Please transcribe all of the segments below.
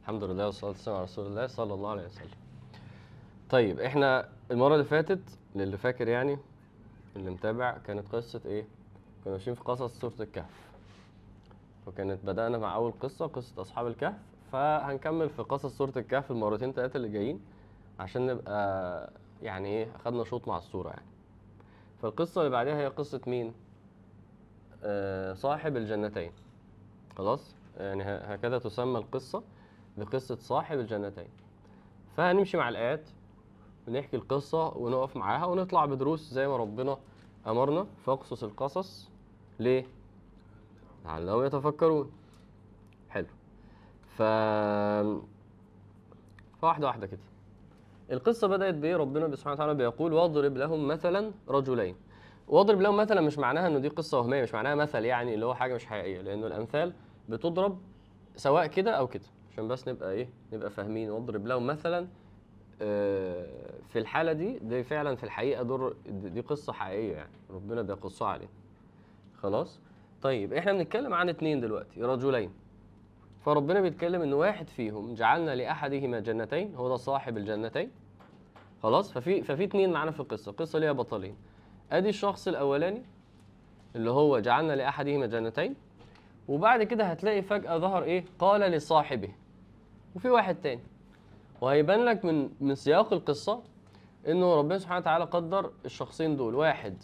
الحمد لله والصلاه والسلام على رسول الله صلى الله عليه وسلم طيب احنا المره اللي فاتت للي فاكر يعني اللي متابع كانت قصه ايه كنا ماشيين في قصص سوره الكهف وكانت بدانا مع اول قصه قصه اصحاب الكهف فهنكمل في قصص سوره الكهف المرتين ثلاثه اللي جايين عشان نبقى يعني ايه اخدنا شوط مع الصوره يعني فالقصه اللي بعدها هي قصه مين آه صاحب الجنتين خلاص يعني هكذا تسمى القصه لقصة صاحب الجنتين فهنمشي مع الآيات ونحكي القصة ونقف معاها ونطلع بدروس زي ما ربنا أمرنا فاقصص القصص ليه؟ لعلهم يتفكرون حلو ف فواحدة واحدة كده القصة بدأت بإيه ربنا سبحانه وتعالى بيقول واضرب لهم مثلا رجلين واضرب لهم مثلا مش معناها انه دي قصه وهميه مش معناها مثل يعني اللي هو حاجه مش حقيقيه لانه الامثال بتضرب سواء كده او كده عشان بس نبقى ايه نبقى فاهمين واضرب لهم مثلا آه، في الحاله دي دي فعلا في الحقيقه دور دي قصه حقيقيه يعني ربنا بيقصها عليه خلاص طيب احنا بنتكلم عن اتنين دلوقتي رجلين فربنا بيتكلم ان واحد فيهم جعلنا لاحدهما جنتين هو ده صاحب الجنتين خلاص ففي ففي اتنين معانا في القصه القصه ليها بطلين ادي الشخص الاولاني اللي هو جعلنا لاحدهما جنتين وبعد كده هتلاقي فجاه ظهر ايه قال لصاحبه وفي واحد تاني وهيبان لك من من سياق القصه انه ربنا سبحانه وتعالى قدر الشخصين دول واحد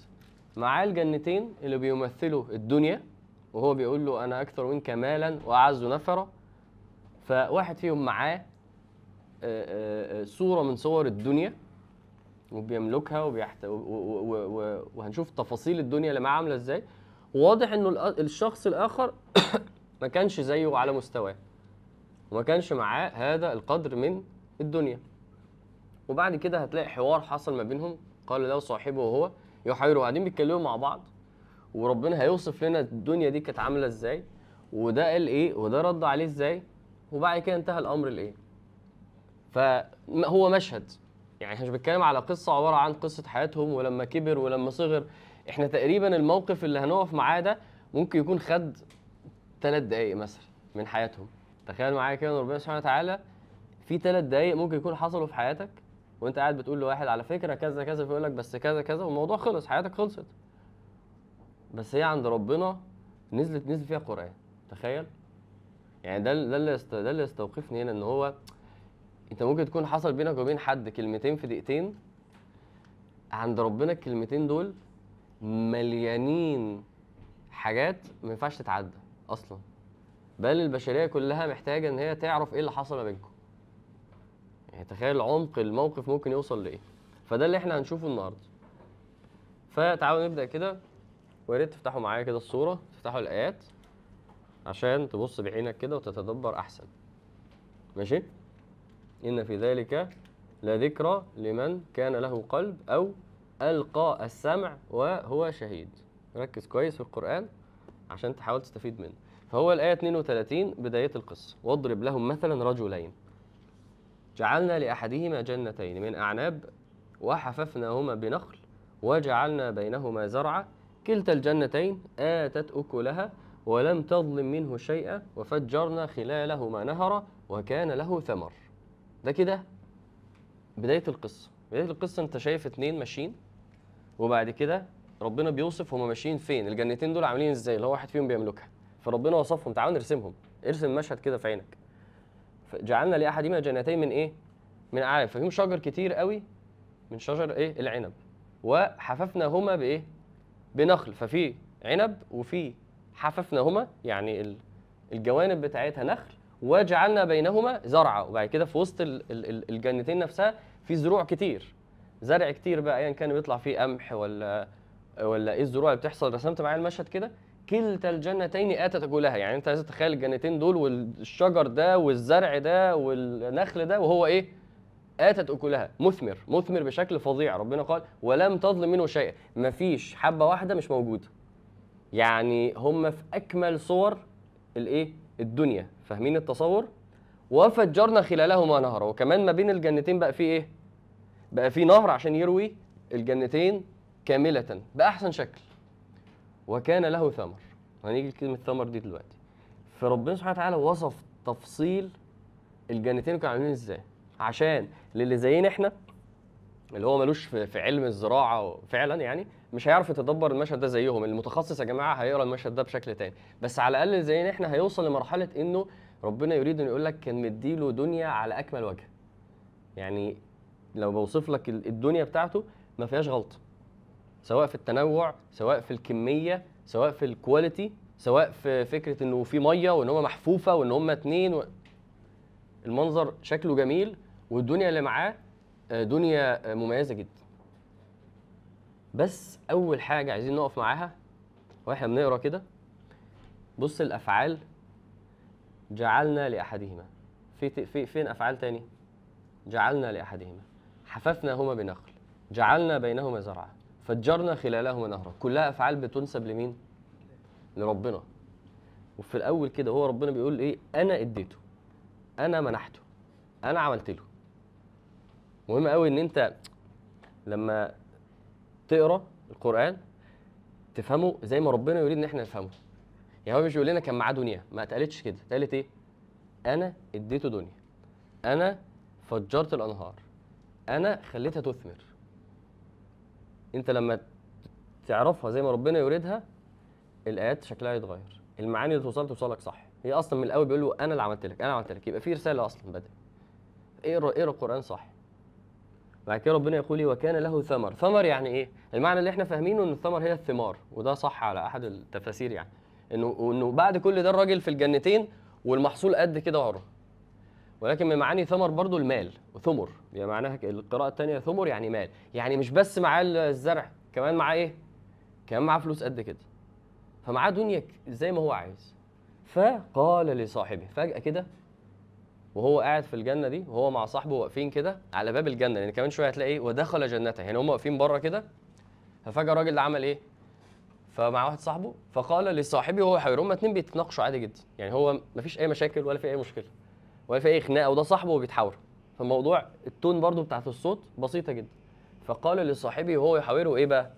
معاه الجنتين اللي بيمثلوا الدنيا وهو بيقول له انا اكثر منك مالا واعز نفرا فواحد فيهم معاه آه، آه، آه، صوره من صور الدنيا وبيملكها وبيحت... و... و... و... وهنشوف تفاصيل الدنيا اللي معاه عامله ازاي واضح انه الشخص الاخر ما كانش زيه على مستواه وما كانش معاه هذا القدر من الدنيا وبعد كده هتلاقي حوار حصل ما بينهم قال له صاحبه وهو يحاوروا قاعدين بيتكلموا مع بعض وربنا هيوصف لنا الدنيا دي كانت عامله ازاي وده قال ايه وده رد عليه ازاي وبعد كده انتهى الامر لايه فهو مشهد يعني احنا مش بنتكلم على قصه عباره عن قصه حياتهم ولما كبر ولما صغر احنا تقريبا الموقف اللي هنقف معاه ده ممكن يكون خد ثلاث دقايق مثلا من حياتهم تخيل معايا كده ان ربنا سبحانه وتعالى في ثلاث دقايق ممكن يكون حصلوا في حياتك وانت قاعد بتقول لواحد على فكره كذا كذا فيقول لك بس كذا كذا والموضوع خلص حياتك خلصت بس هي عند ربنا نزلت نزل فيها قران تخيل يعني ده ده اللي ده اللي يستوقفني هنا ان هو انت ممكن تكون حصل بينك وبين حد كلمتين في دقيقتين عند ربنا الكلمتين دول مليانين حاجات ما ينفعش تتعدى اصلا بل البشريه كلها محتاجه ان هي تعرف ايه اللي حصل ما بينكم يعني تخيل عمق الموقف ممكن يوصل لايه فده اللي احنا هنشوفه النهارده فتعالوا نبدا كده ويا ريت تفتحوا معايا كده الصوره تفتحوا الايات عشان تبص بعينك كده وتتدبر احسن ماشي ان في ذلك لذكرى لمن كان له قلب او القى السمع وهو شهيد ركز كويس في القران عشان تحاول تستفيد منه فهو الآية 32 بداية القصة واضرب لهم مثلا رجلين جعلنا لأحدهما جنتين من أعناب وحففناهما بنخل وجعلنا بينهما زرعا كلتا الجنتين آتت أكلها ولم تظلم منه شيئا وفجرنا خلالهما نهرا وكان له ثمر ده كده بداية القصة بداية القصة انت شايف اتنين ماشيين وبعد كده ربنا بيوصف هما ماشيين فين الجنتين دول عاملين ازاي اللي هو واحد فيهم بيملكها فربنا وصفهم تعالوا نرسمهم ارسم مشهد كده في عينك جعلنا لاحدهما جنتين من ايه من اعلى ففيهم شجر كتير قوي من شجر ايه العنب وحففناهما بايه بنخل ففي عنب وفي حففناهما يعني الجوانب بتاعتها نخل وجعلنا بينهما زرعا وبعد كده في وسط الجنتين نفسها في زروع كتير زرع كتير بقى ايا يعني كان بيطلع فيه قمح ولا ولا ايه الزروع اللي بتحصل رسمت معايا المشهد كده كلتا الجنتين اتت اكلها يعني انت عايز تتخيل الجنتين دول والشجر ده والزرع ده والنخل ده وهو ايه اتت اكلها مثمر مثمر بشكل فظيع ربنا قال ولم تظلم منه شيئا مفيش حبه واحده مش موجوده يعني هم في اكمل صور الايه الدنيا فاهمين التصور وفجرنا خلالهما نهرا وكمان ما بين الجنتين بقى في ايه بقى في نهر عشان يروي الجنتين كامله باحسن شكل وكان له ثمر هنيجي لكلمه ثمر دي دلوقتي فربنا سبحانه وتعالى وصف تفصيل الجنتين كانوا عاملين ازاي عشان للي زينا احنا اللي هو ملوش في, علم الزراعه فعلا يعني مش هيعرف يتدبر المشهد ده زيهم المتخصص يا جماعه هيقرا المشهد ده بشكل تاني بس على الاقل زينا احنا هيوصل لمرحله انه ربنا يريد ان يقول لك كان مديله دنيا على اكمل وجه يعني لو بوصف لك الدنيا بتاعته ما فيهاش غلطه سواء في التنوع سواء في الكميه سواء في الكواليتي سواء في فكره انه في ميه وان هم محفوفه وان هم اتنين و... المنظر شكله جميل والدنيا اللي معاه آه، دنيا آه، مميزه جدا بس اول حاجه عايزين نقف معاها واحنا بنقرا كده بص الافعال جعلنا لاحدهما في في فين افعال تاني جعلنا لاحدهما حففنا هما بنخل جعلنا بينهما زرعا فجرنا خلالهما نهرا كلها افعال بتنسب لمين لربنا وفي الاول كده هو ربنا بيقول ايه انا اديته انا منحته انا عملت له مهم قوي ان انت لما تقرا القران تفهمه زي ما ربنا يريد ان احنا نفهمه يعني هو مش بيقول لنا كان معاه دنيا ما اتقالتش كده اتقالت ايه انا اديته دنيا انا فجرت الانهار انا خليتها تثمر انت لما تعرفها زي ما ربنا يريدها الايات شكلها يتغير المعاني اللي توصل توصلك صح هي اصلا من الاول بيقول له انا اللي عملت لك انا عملت لك يبقى في رساله اصلا بدأ اقرا اقرا القران صح بعد كده ربنا يقول لي إيه؟ وكان له ثمر ثمر يعني ايه المعنى اللي احنا فاهمينه ان الثمر هي الثمار وده صح على احد التفاسير يعني انه انه بعد كل ده الراجل في الجنتين والمحصول قد كده وراه ولكن من معاني ثمر برضو المال وثمر يعني معناها القراءة الثانية ثمر يعني مال يعني مش بس معاه الزرع كمان معاه ايه؟ كمان معاه فلوس قد كده فمعاه دنيا زي ما هو عايز فقال لصاحبه فجأة كده وهو قاعد في الجنة دي وهو مع صاحبه واقفين كده على باب الجنة لأن يعني كمان شوية هتلاقي ايه ودخل جنته يعني هم واقفين بره كده ففجأة الراجل اللي عمل ايه؟ فمع واحد صاحبه فقال لصاحبه وهو حيرهم اتنين بيتناقشوا عادي جدا يعني هو مفيش أي مشاكل ولا في أي مشكلة وقال ايه خناقه وده صاحبه وبيتحاوروا فالموضوع التون برضو بتاعت الصوت بسيطه جدا فقال لصاحبه وهو يحاوره ايه بقى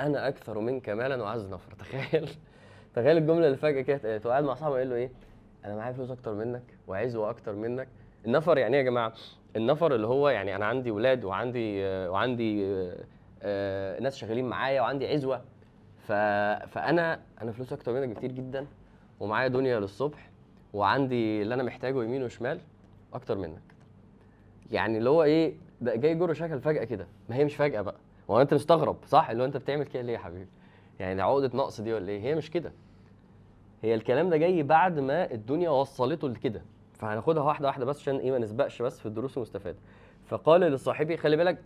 انا اكثر منك مالا وعز نفر تخيل تخيل الجمله اللي فجاه كده اتقالت وقعد مع صاحبه قال له ايه انا معايا فلوس اكتر منك وعزوه اكتر منك النفر يعني ايه يا جماعه النفر اللي هو يعني انا عندي ولاد وعندي وعندي آه، ناس شغالين معايا وعندي عزوه فانا انا فلوس اكتر منك بكتير جدا ومعايا دنيا للصبح وعندي اللي انا محتاجه يمين وشمال اكتر منك يعني اللي هو ايه ده جاي جر شكل فجاه كده ما هي مش فجاه بقى هو انت مستغرب صح اللي هو انت بتعمل كده ليه يا حبيبي يعني عقده نقص دي ولا ايه هي مش كده هي الكلام ده جاي بعد ما الدنيا وصلته لكده فهناخدها واحده واحده بس عشان ايه ما نسبقش بس في الدروس المستفاده فقال لصاحبي خلي بالك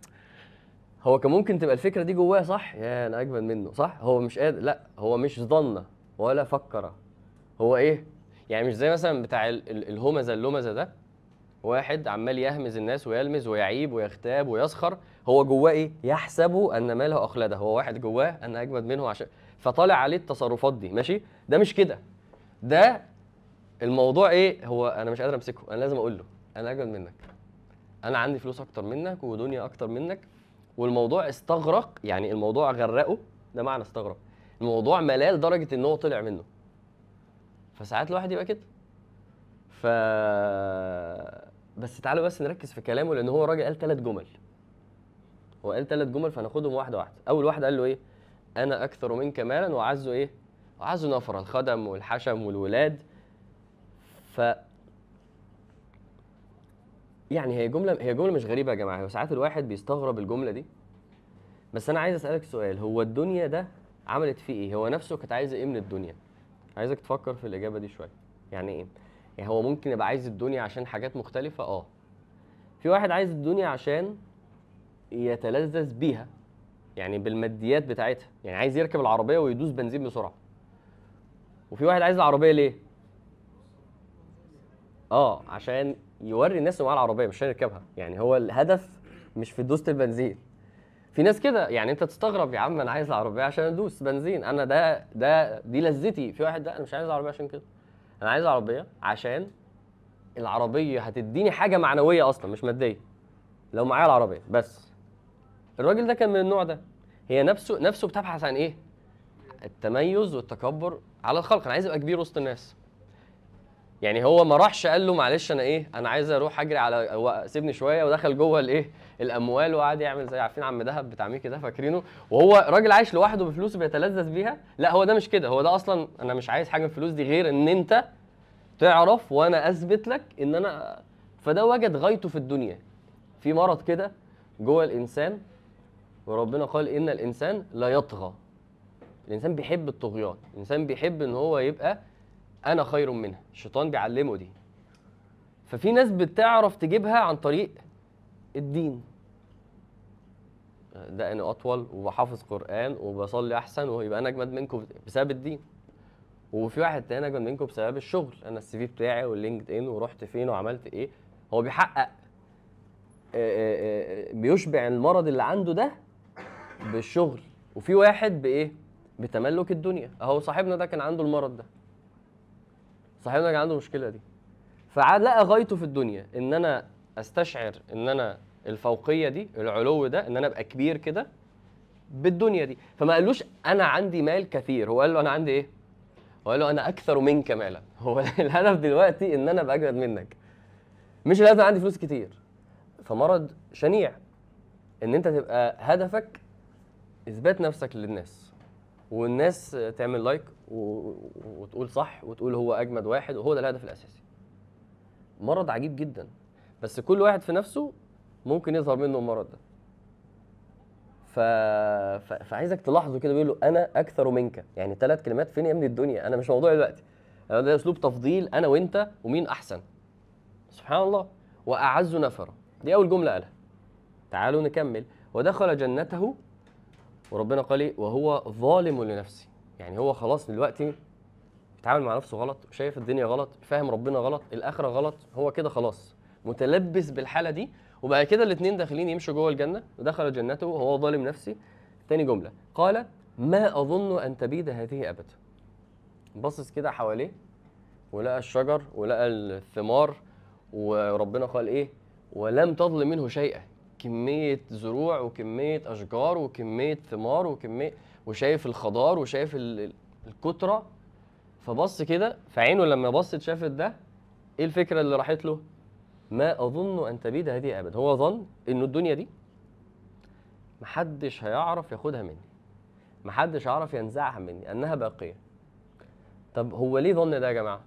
هو كان ممكن تبقى الفكره دي جواه صح يا انا اجمد منه صح هو مش قادر لا هو مش ظن ولا فكر هو ايه يعني مش زي مثلا بتاع الهمزه اللمزه ده واحد عمال يهمز الناس ويلمز ويعيب ويغتاب ويسخر هو جواه ايه يحسب ان ماله اخلده هو واحد جواه انا اجمد منه عشان فطالع عليه التصرفات دي ماشي ده مش كده ده الموضوع ايه هو انا مش قادر امسكه انا لازم اقول له انا اجمد منك انا عندي فلوس اكتر منك ودنيا اكتر منك والموضوع استغرق يعني الموضوع غرقه ده معنى استغرق الموضوع ملال لدرجه ان هو طلع منه فساعات الواحد يبقى كده ف بس تعالوا بس نركز في كلامه لان هو راجل قال ثلاث جمل هو قال ثلاث جمل فناخدهم واحده واحده اول واحد قال له ايه انا اكثر منك مالا واعز ايه اعز نفرا الخدم والحشم والولاد ف يعني هي جمله هي جمله مش غريبه يا جماعه ساعات الواحد بيستغرب الجمله دي بس انا عايز اسالك سؤال هو الدنيا ده عملت فيه ايه هو نفسه كانت عايزه ايه من الدنيا عايزك تفكر في الاجابه دي شويه يعني ايه يعني هو ممكن يبقى عايز الدنيا عشان حاجات مختلفه اه في واحد عايز الدنيا عشان يتلذذ بيها يعني بالماديات بتاعتها يعني عايز يركب العربيه ويدوس بنزين بسرعه وفي واحد عايز العربيه ليه اه عشان يوري الناس انه معاه العربيه مش عشان يركبها يعني هو الهدف مش في دوسه البنزين في ناس كده يعني انت تستغرب يا عم انا عايز العربيه عشان ادوس بنزين انا ده ده دي لذتي في واحد لا انا مش عايز العربيه عشان كده انا عايز العربيه عشان العربيه هتديني حاجه معنويه اصلا مش ماديه لو معايا العربيه بس الراجل ده كان من النوع ده هي نفسه نفسه بتبحث عن ايه التميز والتكبر على الخلق انا عايز ابقى كبير وسط الناس يعني هو ما راحش قال له معلش انا ايه انا عايز اروح اجري على سيبني شويه ودخل جوه الايه الاموال وقعد يعمل زي عارفين عم دهب بتاع ميكي ده فاكرينه وهو راجل عايش لوحده بفلوسه بيتلذذ بيها لا هو ده مش كده هو ده اصلا انا مش عايز حاجه من الفلوس دي غير ان انت تعرف وانا اثبت لك ان انا فده وجد غايته في الدنيا في مرض كده جوه الانسان وربنا قال ان الانسان لا يطغى الانسان بيحب الطغيان الانسان بيحب ان هو يبقى انا خير منها الشيطان بيعلمه دي ففي ناس بتعرف تجيبها عن طريق الدين ده انا اطول وبحافظ قران وبصلي احسن ويبقى انا اجمد منكم بسبب الدين وفي واحد تاني اجمد منكم بسبب الشغل انا السي في بتاعي واللينكد ان ورحت فين وعملت ايه هو بيحقق آه، آه، آه، بيشبع المرض اللي عنده ده بالشغل وفي واحد بايه بتملك الدنيا اهو صاحبنا ده كان عنده المرض ده صاحبنا كان عنده المشكله دي فعاد لقى غايته في الدنيا ان انا استشعر ان انا الفوقيه دي العلو ده ان انا ابقى كبير كده بالدنيا دي فما قالوش انا عندي مال كثير هو قال له انا عندي ايه هو قال له انا اكثر منك مالا هو الهدف دلوقتي ان انا ابقى اجمد منك مش لازم عندي فلوس كتير فمرض شنيع ان انت تبقى هدفك اثبات نفسك للناس والناس تعمل لايك و... وتقول صح وتقول هو اجمد واحد وهو ده الهدف الاساسي مرض عجيب جدا بس كل واحد في نفسه ممكن يظهر منه المرض ده ف... ف... فعايزك تلاحظه كده بيقول له انا اكثر منك يعني ثلاث كلمات فين يا ابني الدنيا انا مش موضوعي دلوقتي انا ده اسلوب تفضيل انا وانت ومين احسن سبحان الله واعز نفرا دي اول جمله قالها تعالوا نكمل ودخل جنته وربنا قال ايه وهو ظالم لنفسه يعني هو خلاص دلوقتي بيتعامل مع نفسه غلط شايف الدنيا غلط فاهم ربنا غلط الاخره غلط هو كده خلاص متلبس بالحاله دي وبعد كده الاثنين داخلين يمشوا جوه الجنه ودخل جنته وهو ظالم نفسي تاني جمله قال ما اظن ان تبيد هذه ابدا باصص كده حواليه ولقى الشجر ولقى الثمار وربنا قال ايه ولم تظلم منه شيئا كميه زروع وكميه اشجار وكميه ثمار وكميه وشايف الخضار وشايف الكتره فبص كده فعينه لما بصت شافت ده ايه الفكره اللي راحت له؟ ما اظن ان تبيد هذه ابدا هو ظن انه الدنيا دي محدش هيعرف ياخدها مني محدش هيعرف ينزعها مني انها باقيه طب هو ليه ظن ده يا جماعه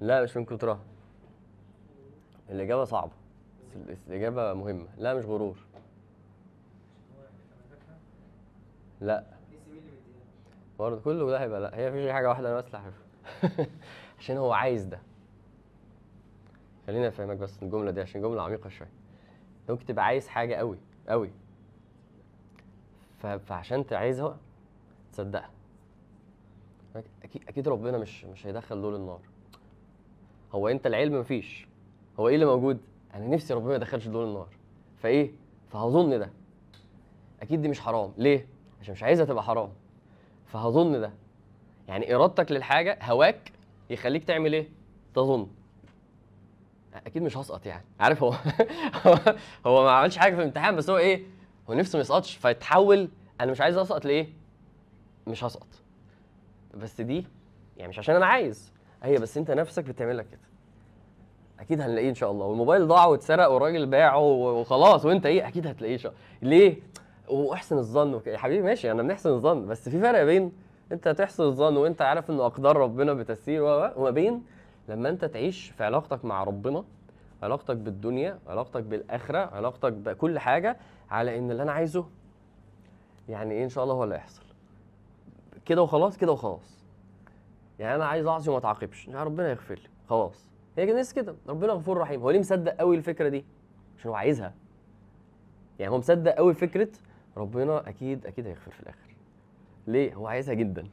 لا مش من كترها الإجابة صعبة بس الإجابة مهمة لا مش غرور لا برضه كله ده هيبقى لا هي مفيش حاجة واحدة أنا بس حافظها عشان هو عايز ده خليني أفهمك بس الجملة دي عشان جملة عميقة شوية ممكن تبقى عايز حاجة قوي قوي فعشان تعايزها تصدقها اكيد اكيد ربنا مش مش هيدخل دول النار هو انت العلم مفيش هو ايه اللي موجود؟ انا نفسي ربنا ما يدخلش دول النار فايه؟ فهظن ده اكيد دي مش حرام ليه؟ عشان مش عايزها تبقى حرام فهظن ده يعني ارادتك للحاجه هواك يخليك تعمل ايه؟ تظن اكيد مش هسقط يعني عارف هو هو ما عملش حاجه في الامتحان بس هو ايه؟ هو نفسه ما يسقطش فيتحول انا مش عايز اسقط لايه؟ مش هسقط بس دي يعني مش عشان انا عايز هي أيوة، بس انت نفسك لك كده اكيد هنلاقيه ان شاء الله والموبايل ضاع واتسرق والراجل باعه وخلاص وانت ايه اكيد هتلاقيه ان شاء الله ليه واحسن الظن يا حبيبي ماشي انا بنحسن الظن بس في فرق بين انت تحسن الظن وانت عارف ان اقدار ربنا بتسير وما بين لما انت تعيش في علاقتك مع ربنا علاقتك بالدنيا علاقتك بالاخره علاقتك بكل حاجه على ان اللي انا عايزه يعني ايه ان شاء الله هو اللي هيحصل كده وخلاص كده وخلاص يعني انا عايز اعصي وما اتعاقبش ربنا يغفر لي خلاص هي الناس كده ربنا غفور رحيم هو ليه مصدق قوي الفكره دي عشان هو عايزها يعني هو مصدق قوي فكره ربنا اكيد اكيد هيغفر في الاخر ليه هو عايزها جدا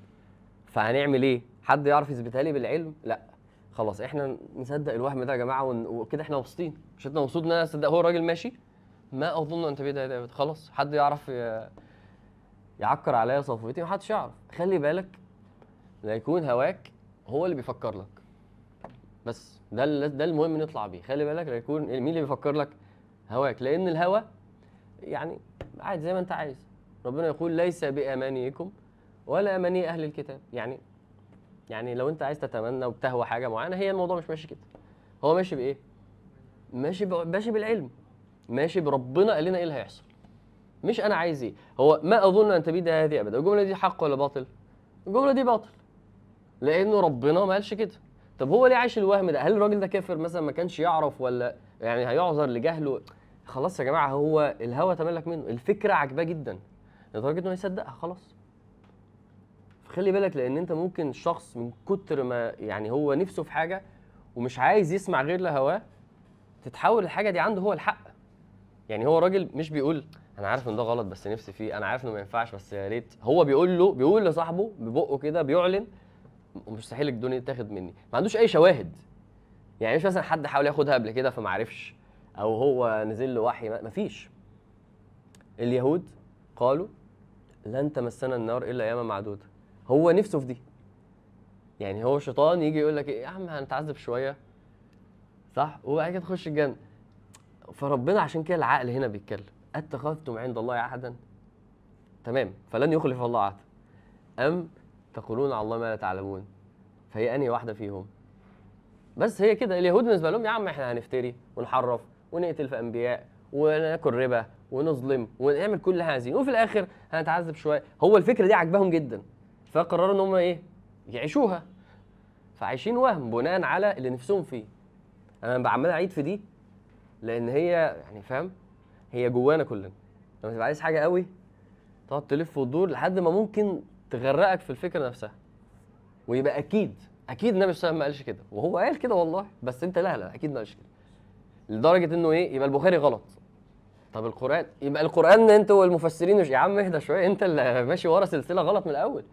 فهنعمل ايه حد يعرف يثبتها لي بالعلم لا خلاص احنا نصدق الوهم ده يا جماعه ون... وكده احنا مبسوطين مش انت مبسوط ان انا اصدق هو الراجل ماشي ما اظن انت بيه ده خلاص حد يعرف ي... يعكر عليا صفوتي محدش يعرف خلي بالك لا يكون هواك هو اللي بيفكر لك بس ده ده المهم نطلع بيه خلي بالك لا يكون يعني مين اللي بيفكر لك هواك لان الهوى يعني عادي زي ما انت عايز ربنا يقول ليس بامانيكم ولا اماني اهل الكتاب يعني يعني لو انت عايز تتمنى وبتهوى حاجه معينه هي الموضوع مش ماشي كده هو ماشي بايه ماشي ماشي بالعلم ماشي بربنا قال لنا ايه اللي هيحصل مش انا عايز ايه هو ما اظن ان تبيد هذه ابدا الجمله دي حق ولا باطل الجمله دي باطل لانه ربنا ما قالش كده طب هو ليه عايش الوهم ده هل الراجل ده كافر مثلا ما كانش يعرف ولا يعني هيعذر لجهله خلاص يا جماعه هو الهوى تملك منه الفكره عاجباه جدا لدرجه انه يصدقها خلاص خلي بالك لان انت ممكن شخص من كتر ما يعني هو نفسه في حاجه ومش عايز يسمع غير لهواه تتحول الحاجه دي عنده هو الحق يعني هو راجل مش بيقول انا عارف ان ده غلط بس نفسي فيه انا عارف انه ما ينفعش بس يا ريت هو بيقول له بيقول لصاحبه ببقه كده بيعلن ومستحيل الدنيا تاخد مني ما عندوش اي شواهد يعني مش مثلا حد حاول ياخدها قبل كده فما عرفش او هو نزل له وحي ما فيش اليهود قالوا لن تمسنا النار الا اياما معدوده هو نفسه في دي يعني هو شيطان يجي يقول لك ايه يا عم هنتعذب شويه صح وبعد كده تخش الجنه فربنا عشان كده العقل هنا بيتكلم اتخذتم عند الله عهدا تمام فلن يخلف الله عهدا ام تقولون على الله ما لا تعلمون فهي انهي واحده فيهم بس هي كده اليهود بالنسبه لهم يا عم احنا هنفتري ونحرف ونقتل في انبياء وناكل ربا ونظلم ونعمل كل هذه وفي الاخر هنتعذب شويه هو الفكره دي عجبهم جدا فقرروا ان هم ايه يعيشوها فعايشين وهم بناء على اللي نفسهم فيه انا عمال اعيد في دي لان هي يعني فاهم هي جوانا كلنا لما تبقى عايز حاجه قوي تقعد تلف وتدور لحد ما ممكن تغرقك في الفكره نفسها ويبقى اكيد اكيد النبي صلى الله عليه وسلم ما قالش كده وهو قال كده والله بس انت لا لا اكيد ما قالش كده لدرجه انه ايه يبقى البخاري غلط طب القران يبقى القران انت والمفسرين مش يا عم اهدى شويه انت اللي ماشي ورا سلسله غلط من الاول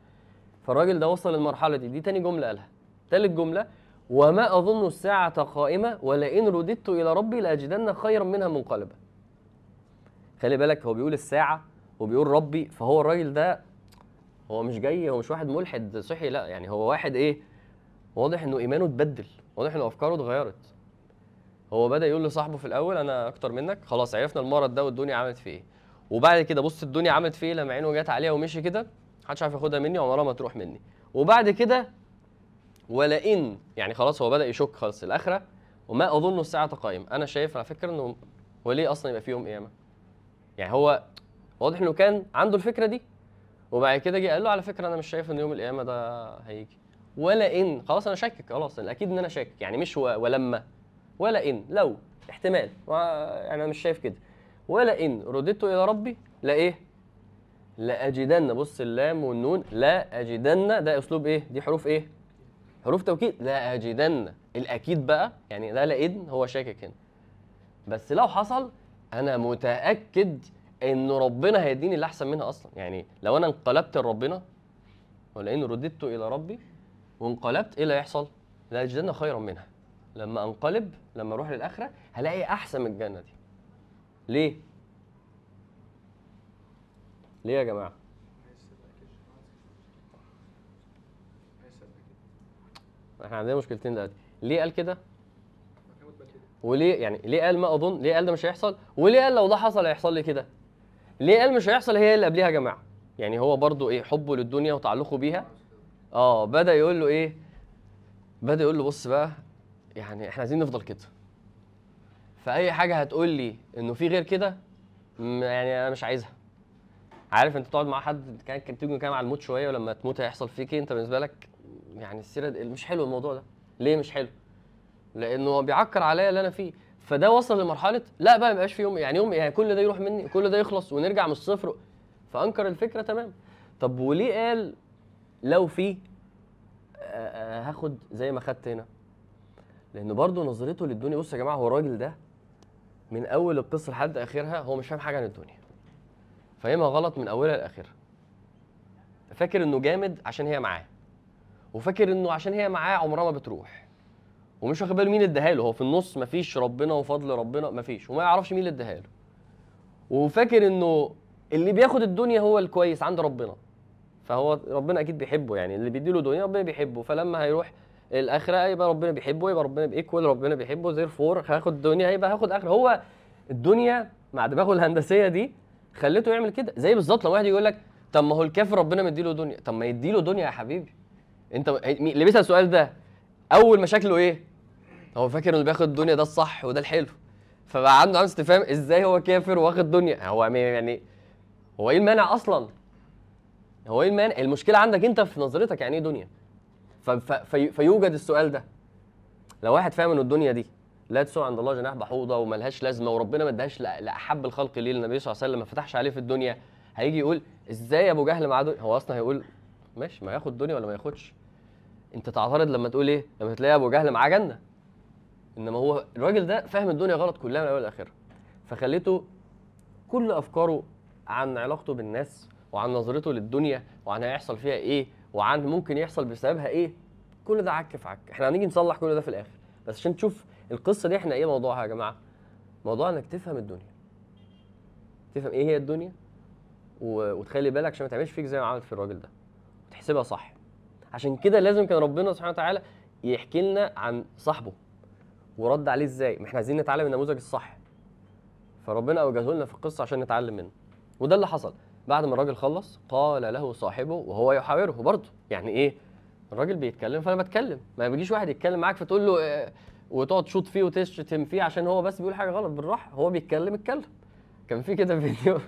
فالراجل ده وصل للمرحله دي دي تاني جمله قالها تالت جمله وما اظن الساعه قائمه ولئن رددت الى ربي لاجدن خيرا منها منقلبا خلي بالك هو بيقول الساعه وبيقول ربي فهو الراجل ده هو مش جاي هو مش واحد ملحد صحي لا يعني هو واحد ايه واضح انه ايمانه اتبدل واضح انه افكاره اتغيرت هو بدا يقول لصاحبه في الاول انا اكتر منك خلاص عرفنا المرض ده والدنيا عملت فيه ايه وبعد كده بص الدنيا عملت فيه ايه لما عينه جت عليها ومشي كده محدش عارف ياخدها مني عمرها ما تروح مني وبعد كده ولئن يعني خلاص هو بدا يشك خلاص الاخره وما اظن الساعه قائم انا شايف على فكره انه وليه اصلا يبقى فيهم قيامه يعني هو واضح انه كان عنده الفكره دي وبعد كده جه قال له على فكره انا مش شايف ان يوم القيامه ده هيجي ولا ان خلاص انا شاكك خلاص الاكيد اكيد ان انا شاكك يعني مش ولما ولا ان لو احتمال يعني انا مش شايف كده ولا ان رددت الى ربي لا ايه لاجدن بص اللام والنون لا اجدن ده اسلوب ايه دي حروف ايه حروف توكيد لا اجدن الاكيد بقى يعني ده لئن هو شاكك هنا بس لو حصل انا متاكد انه ربنا هيديني اللي احسن منها اصلا يعني لو انا انقلبت لربنا ولئن رددت الى ربي وانقلبت ايه اللي هيحصل؟ لاجدن خيرا منها لما انقلب لما اروح للاخره هلاقي احسن من الجنه دي ليه؟ ليه يا جماعه؟ احنا عندنا مشكلتين دلوقتي ليه قال كده؟ وليه يعني ليه قال ما اظن؟ ليه قال ده مش هيحصل؟ وليه قال لو ده حصل هيحصل لي كده؟ ليه قال مش هيحصل هي اللي قبليها يا جماعه يعني هو برضو ايه حبه للدنيا وتعلقه بيها اه بدا يقول له ايه بدا يقول له بص بقى يعني احنا عايزين نفضل كده فاي حاجه هتقول لي انه في غير كده يعني انا مش عايزها عارف انت تقعد مع حد كان كان تيجي كلام على الموت شويه ولما تموت هيحصل فيك إيه؟ انت بالنسبه لك يعني السيره مش حلو الموضوع ده ليه مش حلو لانه بيعكر عليا اللي انا فيه فده وصل لمرحله لا بقى ما يبقاش في يوم يعني يوم يعني كل ده يروح مني كل ده يخلص ونرجع من الصفر فانكر الفكره تمام طب وليه قال لو في آه، آه، هاخد زي ما خدت هنا لان برضه نظرته للدنيا بص يا جماعه هو الراجل ده من اول القصه لحد اخرها هو مش فاهم حاجه عن الدنيا فاهمها غلط من اولها لاخرها فاكر انه جامد عشان هي معاه وفاكر انه عشان هي معاه عمرها ما بتروح ومش واخد باله مين اداها له هو في النص مفيش ربنا وفضل ربنا مفيش وما يعرفش مين اللي اداها له وفاكر انه اللي بياخد الدنيا هو الكويس عند ربنا فهو ربنا اكيد بيحبه يعني اللي بيديله دنيا ربنا بيحبه فلما هيروح الاخره يبقى ربنا بيحبه يبقى ربنا بيكول ربنا بيحبه زير فور هاخد الدنيا يبقى هاخد اخره هو الدنيا مع دماغه الهندسيه دي خلته يعمل كده زي بالظبط لما واحد يقول لك طب ما هو الكافر ربنا مديله دنيا طب ما يديله دنيا يا حبيبي انت اللي بيسال السؤال ده اول مشاكله ايه هو فاكر انه بياخد الدنيا ده الصح وده الحلو فبقى عنده عدم استفهام ازاي هو كافر واخد دنيا هو يعني هو ايه المانع اصلا هو ايه المانع المشكله عندك انت في نظرتك يعني ايه دنيا فيوجد السؤال ده لو واحد فاهم ان الدنيا دي لا تسوى عند الله جناح بحوضه وملهاش لازمه وربنا ما ادهاش لاحب الخلق ليه النبي صلى الله عليه وسلم ما فتحش عليه في الدنيا هيجي يقول ازاي ابو جهل معاه هو اصلا هيقول ماشي ما ياخد دنيا ولا ما ياخدش انت تعترض لما تقول ايه لما تلاقي ابو جهل معاه جنه انما هو الراجل ده فاهم الدنيا غلط كلها من الاول لاخرها فخليته كل افكاره عن علاقته بالناس وعن نظرته للدنيا وعن هيحصل فيها ايه وعن ممكن يحصل بسببها ايه كل ده عك في عك احنا هنيجي نصلح كل ده في الاخر بس عشان تشوف القصه دي احنا ايه موضوعها يا جماعه موضوع انك تفهم الدنيا تفهم ايه هي الدنيا وتخلي بالك عشان ما تعملش فيك زي ما عملت في الراجل ده وتحسبها صح عشان كده لازم كان ربنا سبحانه وتعالى يحكي لنا عن صاحبه ورد عليه ازاي ما احنا عايزين نتعلم النموذج الصح فربنا اوجهه لنا في القصه عشان نتعلم منه وده اللي حصل بعد ما الراجل خلص قال له صاحبه وهو يحاوره برضه يعني ايه الراجل بيتكلم فانا بتكلم ما بيجيش واحد يتكلم معاك فتقول له إيه وتقعد تشوط فيه وتشتم فيه عشان هو بس بيقول حاجه غلط بالراحه هو بيتكلم اتكلم كان في كده فيديو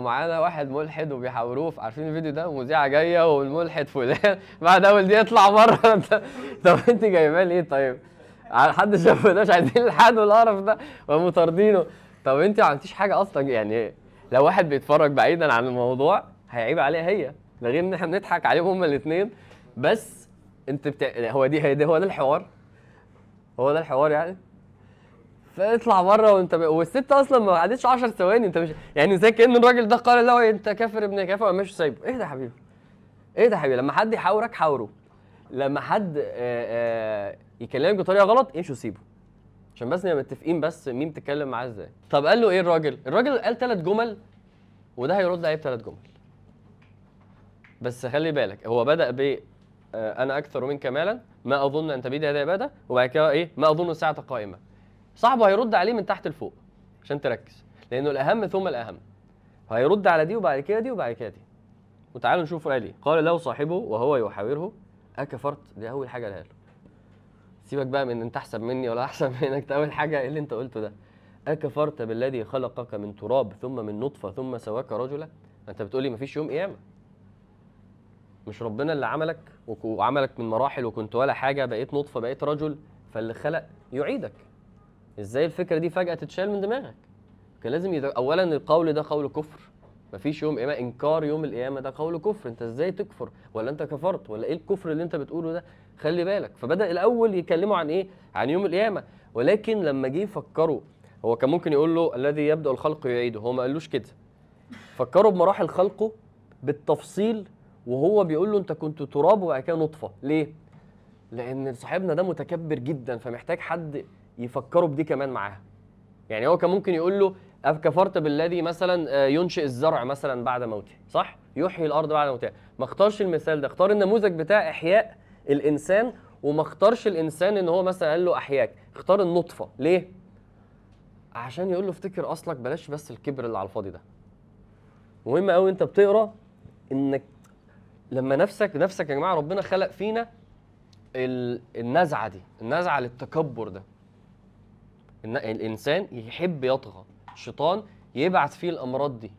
معانا واحد ملحد وبيحاوروه عارفين الفيديو ده مذيعه جايه والملحد فلان بعد اول دي يطلع بره طب انت جايباه ليه طيب؟ حد شافه ده مش عايزين الحد والقرف ده ومطاردينه طب انت ما عملتيش حاجه اصلا يعني لو واحد بيتفرج بعيدا عن الموضوع هيعيب عليها هي ده غير ان احنا بنضحك عليهم هما الاثنين بس انت بتا... هو دي هي ده هو ده الحوار هو ده الحوار يعني فاطلع بره وانت ب... والست اصلا ما قعدتش 10 ثواني انت مش يعني زي كان الراجل ده قال له انت كافر ابن كافر وقام ماشي سايبه ايه ده يا حبيبي ايه ده يا حبيبي لما حد يحاورك حاوره لما حد آآ آه، آآ آه، يكلمك بطريقه غلط امشي وسيبه عشان بس نبقى متفقين بس مين بتتكلم معاه ازاي طب قال له ايه الراجل الراجل قال ثلاث جمل وده هيرد عليه بثلاث جمل بس خلي بالك هو بدا ب آه، انا اكثر منك مالا ما اظن ان تبيد هذا ابدا وبعد كده ايه ما اظن الساعه قائمه صاحبه هيرد عليه من تحت لفوق عشان تركز لانه الاهم ثم الاهم هيرد على دي وبعد كده دي وبعد كده دي وتعالوا نشوف قال ايه قال له صاحبه وهو يحاوره اكفرت دي اول حاجه قالها له سيبك بقى من انت احسن مني ولا احسن منك ده اول حاجه ايه اللي انت قلته ده اكفرت بالذي خلقك من تراب ثم من نطفه ثم سواك رجلا انت بتقول لي مفيش يوم قيامه مش ربنا اللي عملك وعملك من مراحل وكنت ولا حاجه بقيت نطفه بقيت رجل فاللي خلق يعيدك ازاي الفكره دي فجاه تتشال من دماغك كان لازم يدر... اولا القول ده قول كفر مفيش يوم قيامه انكار يوم القيامه ده قول كفر انت ازاي تكفر ولا انت كفرت ولا ايه الكفر اللي انت بتقوله ده خلي بالك فبدا الاول يكلموا عن ايه عن يوم القيامه ولكن لما جه يفكروا هو كان ممكن يقول له الذي يبدا الخلق يعيده هو ما قالوش كده فكروا بمراحل خلقه بالتفصيل وهو بيقول له انت كنت تراب وبعد كده نطفه ليه لان صاحبنا ده متكبر جدا فمحتاج حد يفكروا بدي كمان معاها يعني هو كان ممكن يقول له كفرت بالذي مثلا آه، ينشئ الزرع مثلا بعد موته صح يحيي الارض بعد موتها ما اختارش المثال ده اختار النموذج بتاع احياء الانسان وما اختارش الانسان ان هو مثلا قال له احياك اختار النطفه ليه عشان يقول له افتكر اصلك بلاش بس الكبر اللي على الفاضي ده مهم قوي انت بتقرا انك لما نفسك نفسك يا جماعه ربنا خلق فينا النزعه دي النزعه للتكبر ده إن الإنسان يحب يطغى الشيطان يبعث فيه الأمراض دي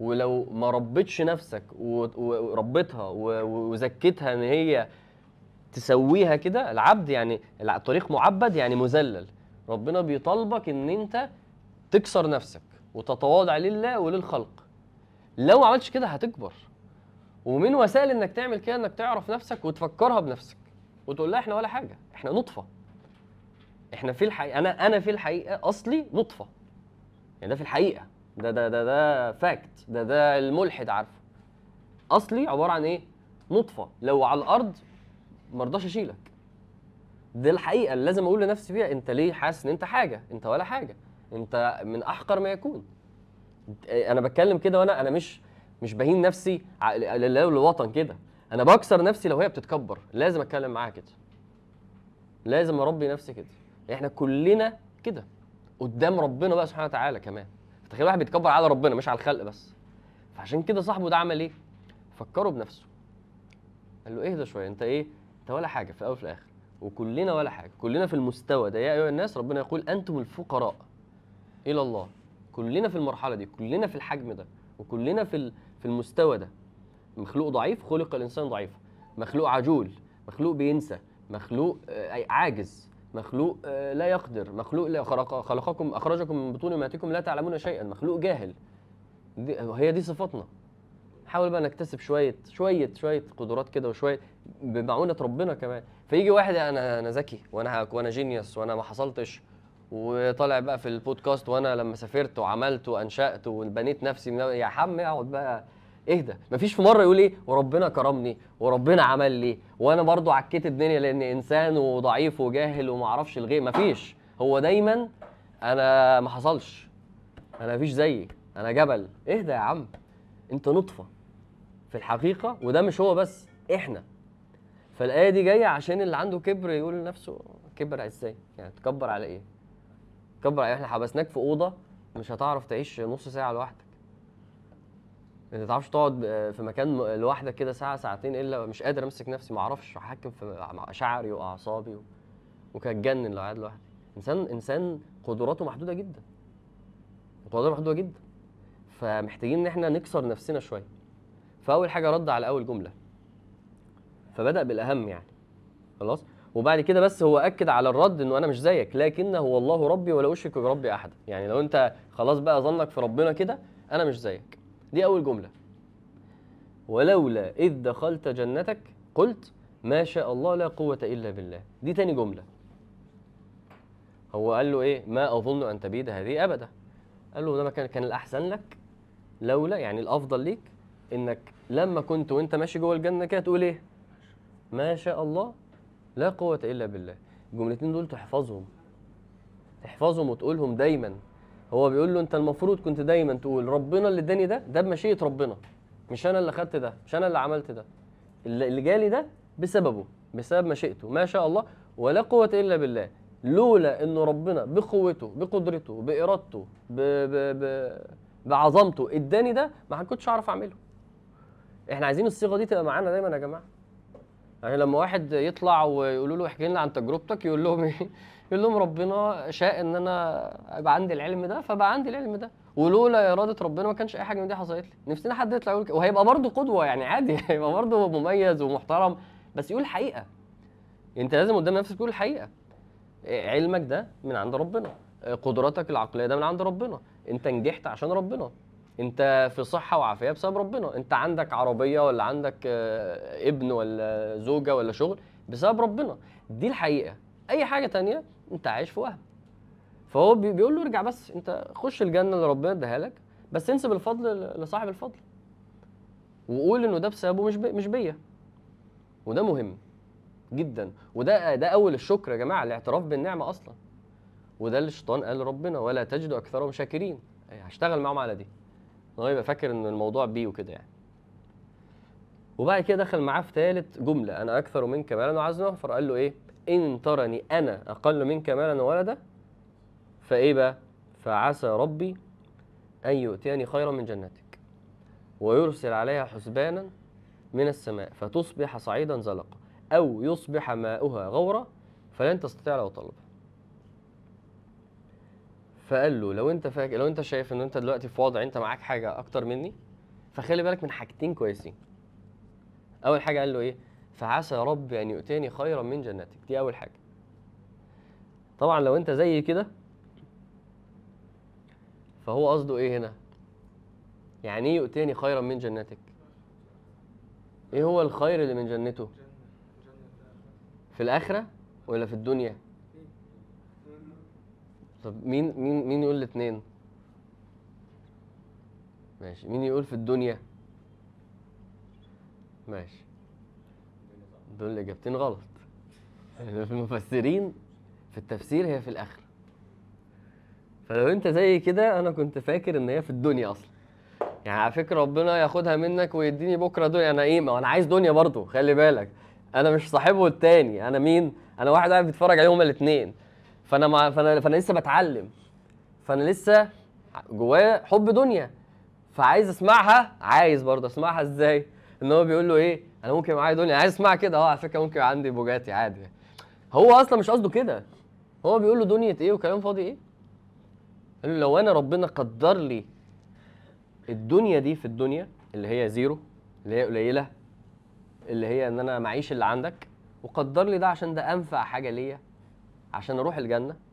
ولو ما ربيتش نفسك وربيتها وزكتها إن هي تسويها كده العبد يعني الطريق معبد يعني مذلل ربنا بيطالبك إن أنت تكسر نفسك وتتواضع لله وللخلق لو ما عملتش كده هتكبر ومن وسائل انك تعمل كده انك تعرف نفسك وتفكرها بنفسك وتقول لها احنا ولا حاجه احنا نطفه احنا في الحقيقه انا انا في الحقيقه اصلي نطفه يعني ده في الحقيقه ده ده ده ده فاكت ده ده الملحد عارفه اصلي عباره عن ايه نطفه لو على الارض ما رضاش اشيلك دي الحقيقه اللي لازم اقول لنفسي فيها انت ليه حاسس ان انت حاجه انت ولا حاجه انت من احقر ما يكون انا بتكلم كده وانا انا مش مش بهين نفسي للوطن كده انا بكسر نفسي لو هي بتتكبر لازم اتكلم معاها كده لازم اربي نفسي كده احنا كلنا كده قدام ربنا بقى سبحانه وتعالى كمان تخيل واحد بيتكبر على ربنا مش على الخلق بس فعشان كده صاحبه ده عمل ايه فكره بنفسه قال له اهدى شويه انت ايه انت ولا حاجه في الاول وفي الاخر وكلنا ولا حاجه كلنا في المستوى ده يا ايها الناس ربنا يقول انتم الفقراء الى الله كلنا في المرحله دي كلنا في الحجم ده وكلنا في في المستوى ده مخلوق ضعيف خلق الانسان ضعيفا مخلوق عجول مخلوق بينسى مخلوق آه، عاجز مخلوق آه، لا يقدر مخلوق لا خلقكم اخرجكم من بطون امهاتكم لا تعلمون شيئا مخلوق جاهل دي هي دي صفاتنا حاول بقى نكتسب شويه شويه شويه قدرات كده وشويه بمعونه ربنا كمان فيجي واحد انا انا ذكي وانا وانا جينيوس وانا ما حصلتش وطالع بقى في البودكاست وانا لما سافرت وعملت وانشات وبنيت نفسي من يا حم اقعد بقى اهدى مفيش في مره يقول ايه وربنا كرمني وربنا عمل لي وانا برضو عكيت الدنيا لان انسان وضعيف وجاهل وما اعرفش الغيب مفيش هو دايما انا ما حصلش انا مفيش زيي انا جبل اهدى يا عم انت نطفه في الحقيقه وده مش هو بس احنا فالايه دي جايه عشان اللي عنده كبر يقول لنفسه كبر ازاي يعني تكبر على ايه تكبر على ايه احنا حبسناك في اوضه مش هتعرف تعيش نص ساعه لوحدك انت تعرفش تقعد في مكان لوحدك كده ساعه ساعتين الا مش قادر امسك نفسي ما اعرفش احكم في شعري واعصابي و... وكاتجنن لو قاعد لوحدي انسان انسان قدراته محدوده جدا قدراته محدوده جدا فمحتاجين ان احنا نكسر نفسنا شويه فاول حاجه رد على اول جمله فبدا بالاهم يعني خلاص وبعد كده بس هو اكد على الرد انه انا مش زيك لكنه هو الله ربي ولا اشرك بربي احدا يعني لو انت خلاص بقى ظنك في ربنا كده انا مش زيك دي أول جملة ولولا إذ دخلت جنتك قلت ما شاء الله لا قوة إلا بالله دي تاني جملة هو قال له إيه ما أظن أن تبيد هذه أبدا قال له ده كان كان الأحسن لك لولا يعني الأفضل ليك إنك لما كنت وأنت ماشي جوه الجنة كده تقول إيه ما شاء الله لا قوة إلا بالله الجملتين دول تحفظهم تحفظهم وتقولهم دايما هو بيقول له انت المفروض كنت دايما تقول ربنا اللي اداني ده ده بمشيئه ربنا مش انا اللي خدت ده مش انا اللي عملت ده اللي جالي ده بسببه بسبب مشيئته ما شاء الله ولا قوه الا بالله لولا انه ربنا بقوته بقدرته بارادته ب... ب... ب... بعظمته اداني ده ما كنتش اعرف اعمله احنا عايزين الصيغه دي تبقى معانا دايما يا جماعه يعني لما واحد يطلع ويقولوا له احكي لنا عن تجربتك يقول لهم ايه يقول لهم ربنا شاء ان انا ابقى عندي العلم ده فبقى عندي العلم ده ولولا اراده ربنا ما كانش اي حاجه من دي حصلت لي نفسنا حد يطلع يقول وهيبقى برضه قدوه يعني عادي هيبقى برضه مميز ومحترم بس يقول الحقيقه انت لازم قدام نفسك تقول الحقيقه علمك ده من عند ربنا قدراتك العقليه ده من عند ربنا انت نجحت عشان ربنا انت في صحه وعافيه بسبب ربنا انت عندك عربيه ولا عندك آه، ابن ولا زوجه ولا شغل بسبب ربنا دي الحقيقه اي حاجه تانية انت عايش في وهم فهو بيقول له ارجع بس انت خش الجنه اللي ربنا اداها لك بس انسب الفضل لصاحب الفضل وقول انه ده بسببه مش بي مش بيا وده مهم جدا وده ده اول الشكر يا جماعه الاعتراف بالنعمه اصلا وده اللي الشيطان قال ربنا ولا تجد اكثرهم شاكرين هشتغل معاهم على دي هو يبقى فاكر ان الموضوع بيه وكده يعني وبعد كده دخل معاه في ثالث جمله انا اكثر منك مالا وعزما فقال له ايه إن ترني أنا أقل منك مالا وولدا فإيه بقى فعسى ربي أن يؤتيني خيرا من جنتك ويرسل عليها حسبانا من السماء فتصبح صعيدا زلقا أو يصبح ماؤها غورا فلن تستطيع له طلبا فقال له لو انت فاكر لو انت شايف ان انت دلوقتي في وضع انت معاك حاجه اكتر مني فخلي بالك من حاجتين كويسين اول حاجه قال له ايه فعسى رب ان يؤتيني خيرا من جنتك دي اول حاجه طبعا لو انت زي كده فهو قصده ايه هنا يعني ايه يؤتيني خيرا من جنتك ايه هو الخير اللي من جنته في الاخره ولا في الدنيا طب مين مين مين يقول الاثنين ماشي مين يقول في الدنيا ماشي دول الاجابتين غلط في المفسرين في التفسير هي في الاخره فلو انت زي كده انا كنت فاكر ان هي في الدنيا اصلا يعني على فكره ربنا ياخدها منك ويديني بكره دنيا انا ايه ما هو انا عايز دنيا برضه خلي بالك انا مش صاحبه التاني انا مين انا واحد قاعد بيتفرج عليهم الاثنين فانا مع... فانا فانا لسه بتعلم فانا لسه جوايا حب دنيا فعايز اسمعها عايز برضه اسمعها ازاي ان هو بيقول له ايه انا ممكن معايا دنيا عايز اسمع كده اه على فكره ممكن عندي بوجاتي عادي هو اصلا مش قصده كده هو بيقول له دنيا ايه وكلام فاضي ايه قال له لو انا ربنا قدر لي الدنيا دي في الدنيا اللي هي زيرو اللي هي قليله اللي هي ان انا معيش اللي عندك وقدر لي ده عشان ده انفع حاجه ليا عشان اروح الجنه